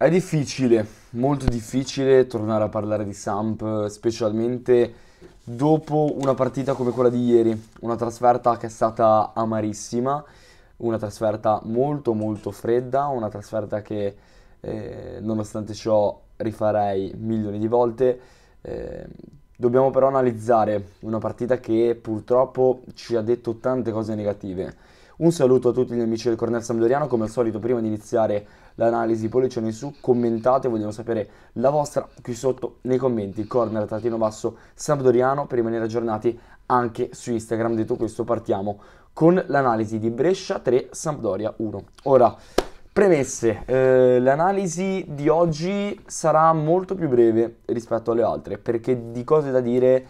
È difficile, molto difficile tornare a parlare di Samp, specialmente dopo una partita come quella di ieri, una trasferta che è stata amarissima, una trasferta molto molto fredda, una trasferta che eh, nonostante ciò rifarei milioni di volte. Eh, dobbiamo però analizzare una partita che purtroppo ci ha detto tante cose negative. Un saluto a tutti gli amici del Cornel Sampdoriano, come al solito prima di iniziare l'analisi, pollicioni su, commentate, vogliamo sapere la vostra qui sotto nei commenti, corner trattino basso Sampdoriano per rimanere aggiornati anche su Instagram. Detto questo partiamo con l'analisi di Brescia 3, Sampdoria 1. Ora, Premesse, eh, l'analisi di oggi sarà molto più breve rispetto alle altre perché di cose da dire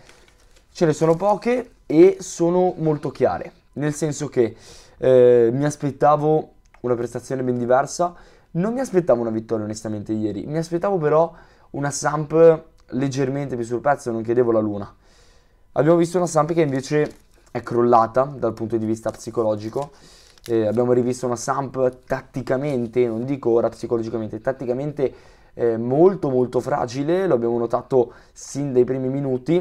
ce ne sono poche e sono molto chiare, nel senso che eh, mi aspettavo una prestazione ben diversa. Non mi aspettavo una vittoria onestamente ieri, mi aspettavo però una Samp leggermente più sul pezzo, non chiedevo la luna. Abbiamo visto una Samp che invece è crollata dal punto di vista psicologico. Eh, abbiamo rivisto una Samp tatticamente, non dico ora psicologicamente, tatticamente eh, molto molto fragile, lo abbiamo notato sin dai primi minuti.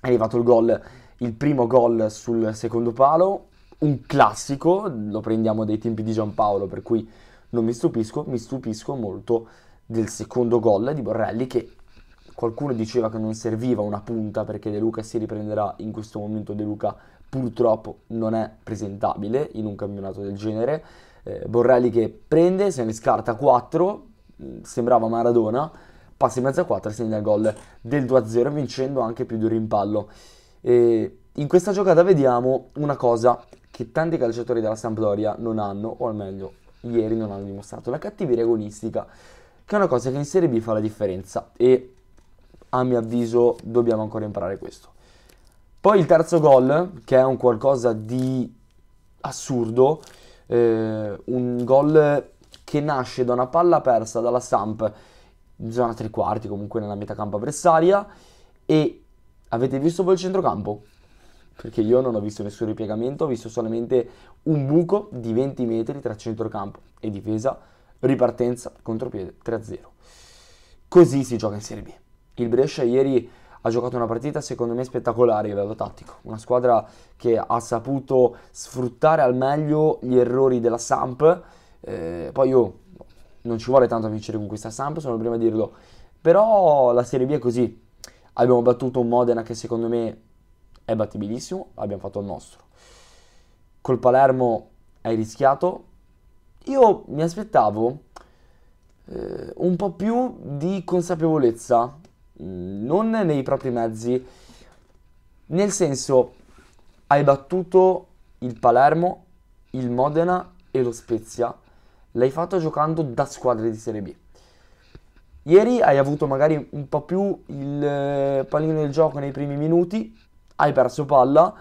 È arrivato il gol, il primo gol sul secondo palo, un classico, lo prendiamo dai tempi di Giampaolo, per cui non mi stupisco, mi stupisco molto del secondo gol di Borrelli che qualcuno diceva che non serviva una punta perché De Luca si riprenderà in questo momento De Luca purtroppo non è presentabile in un campionato del genere eh, Borrelli che prende, se ne scarta 4 mm, sembrava Maradona passa in mezzo a 4 e segna il gol del 2-0 vincendo anche più di un rimpallo e in questa giocata vediamo una cosa che tanti calciatori della Sampdoria non hanno, o al meglio, ieri non hanno dimostrato, la cattiveria agonistica, che è una cosa che in Serie B fa la differenza e a mio avviso dobbiamo ancora imparare questo. Poi il terzo gol, che è un qualcosa di assurdo, eh, un gol che nasce da una palla persa dalla Samp in zona tre quarti, comunque nella metà campo avversaria, e avete visto voi il centrocampo? perché io non ho visto nessun ripiegamento, ho visto solamente un buco di 20 metri tra centrocampo e difesa, ripartenza, contropiede 3-0. Così si gioca in Serie B. Il Brescia ieri ha giocato una partita secondo me spettacolare a livello tattico, una squadra che ha saputo sfruttare al meglio gli errori della Samp, eh, poi io non ci vuole tanto a vincere con questa Samp, sono il primo a dirlo, però la Serie B è così, abbiamo battuto un Modena che secondo me è battibilissimo, abbiamo fatto il nostro. Col Palermo hai rischiato. Io mi aspettavo eh, un po' più di consapevolezza, mm, non nei propri mezzi, nel senso hai battuto il Palermo, il Modena e lo Spezia, l'hai fatto giocando da squadre di Serie B. Ieri hai avuto magari un po' più il eh, pallino del gioco nei primi minuti, hai perso palla.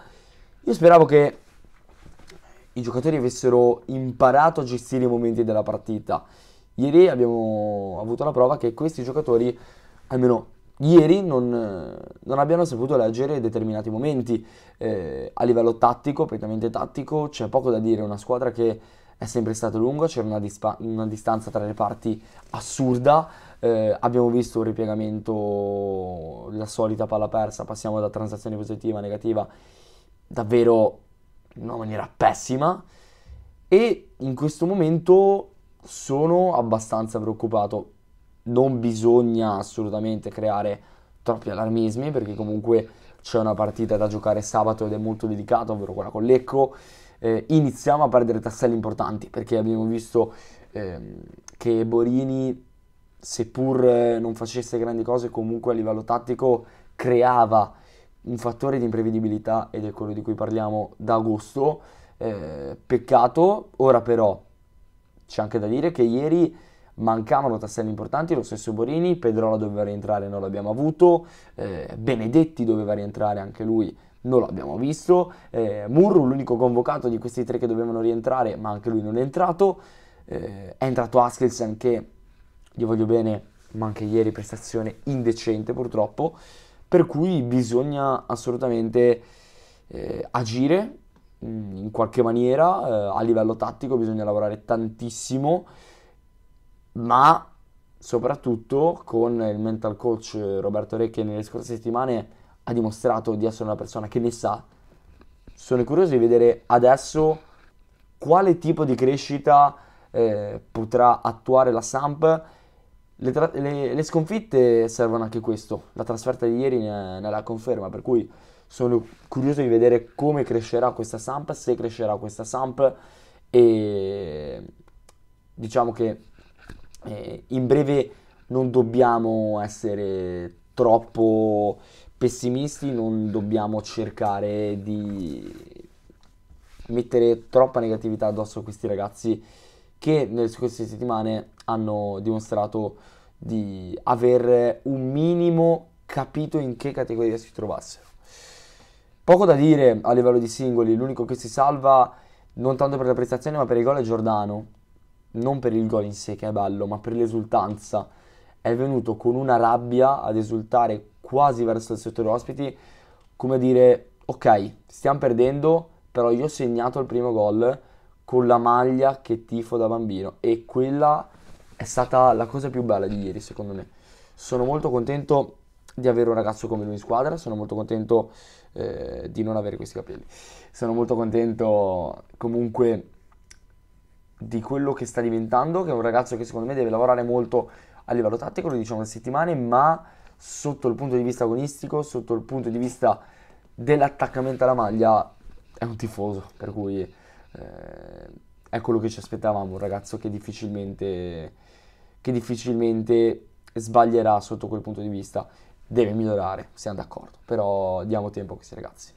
Io speravo che i giocatori avessero imparato a gestire i momenti della partita. Ieri abbiamo avuto la prova che questi giocatori, almeno ieri, non, non abbiano saputo leggere determinati momenti. Eh, a livello tattico, prettamente tattico, c'è poco da dire. Una squadra che è sempre stato lungo, c'era una, dispa- una distanza tra le parti assurda, eh, abbiamo visto un ripiegamento, la solita palla persa, passiamo da transazione positiva a negativa, davvero in una maniera pessima e in questo momento sono abbastanza preoccupato. Non bisogna assolutamente creare troppi allarmismi perché comunque c'è una partita da giocare sabato ed è molto delicato, ovvero quella con Lecco eh, iniziamo a perdere tasselli importanti perché abbiamo visto ehm, che Borini, seppur eh, non facesse grandi cose, comunque a livello tattico creava un fattore di imprevedibilità ed è quello di cui parliamo da agosto. Eh, peccato, ora però c'è anche da dire che ieri mancavano tasselli importanti, lo stesso Borini, Pedrola doveva rientrare, non l'abbiamo avuto, eh, Benedetti doveva rientrare anche lui, non l'abbiamo visto, eh, Murru l'unico convocato di questi tre che dovevano rientrare, ma anche lui non è entrato, eh, è entrato Askelsen che gli voglio bene, ma anche ieri prestazione indecente purtroppo, per cui bisogna assolutamente eh, agire mm, in qualche maniera, eh, a livello tattico bisogna lavorare tantissimo, ma soprattutto con il mental coach Roberto Re nelle scorse settimane ha dimostrato di essere una persona che ne sa. Sono curioso di vedere adesso quale tipo di crescita eh, potrà attuare la Samp. Le, tra- le, le, sconfitte servono anche questo, la trasferta di ieri ne, ne la conferma, per cui sono curioso di vedere come crescerà questa Samp, se crescerà questa Samp e diciamo che eh, in breve non dobbiamo essere troppo pessimisti, non dobbiamo cercare di mettere troppa negatività addosso a questi ragazzi che nelle scorse settimane hanno dimostrato di aver un minimo capito in che categoria si trovassero. Poco da dire a livello di singoli, l'unico che si salva non tanto per la prestazione ma per il gol è Giordano, non per il gol in sé che è bello, ma per l'esultanza. È venuto con una rabbia ad esultare quasi verso il settore ospiti, come dire, ok, stiamo perdendo, però io ho segnato il primo gol con la maglia che tifo da bambino e quella è stata la cosa più bella di ieri, secondo me. Sono molto contento di avere un ragazzo come lui in squadra, sono molto contento eh, di non avere questi capelli. Sono molto contento comunque di quello che sta diventando, che è un ragazzo che secondo me deve lavorare molto a livello tattico, lo diciamo da settimane, ma sotto il punto di vista agonistico, sotto il punto di vista dell'attaccamento alla maglia, è un tifoso, per cui eh, è quello che ci aspettavamo, un ragazzo che difficilmente, che difficilmente sbaglierà sotto quel punto di vista, deve migliorare, siamo d'accordo, però diamo tempo a questi ragazzi.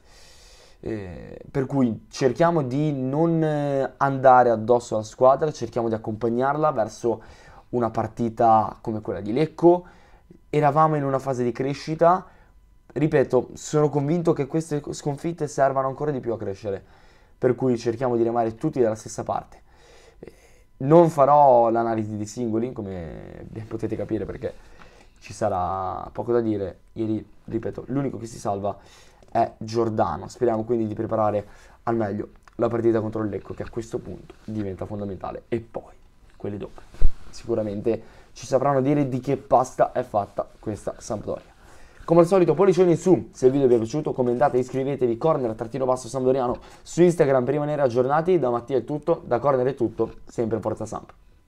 Eh, per cui cerchiamo di non eh, andare addosso alla squadra, cerchiamo di accompagnarla verso una partita come quella di Lecco. Eravamo in una fase di crescita, ripeto, sono convinto che queste sconfitte servano ancora di più a crescere, per cui cerchiamo di remare tutti dalla stessa parte. Eh, non farò l'analisi dei singoli, come potete capire, perché ci sarà poco da dire. Ieri, ripeto, l'unico che si salva è Giordano. Speriamo quindi di preparare al meglio la partita contro il Lecco che a questo punto diventa fondamentale e poi quelli dopo. Sicuramente ci sapranno dire di che pasta è fatta questa Sampdoria. Come al solito in su, se il video vi è piaciuto commentate, iscrivetevi, corner-basso-sandoriano su Instagram per rimanere aggiornati, da Mattia è tutto, da Corner è tutto, sempre Forza Samp.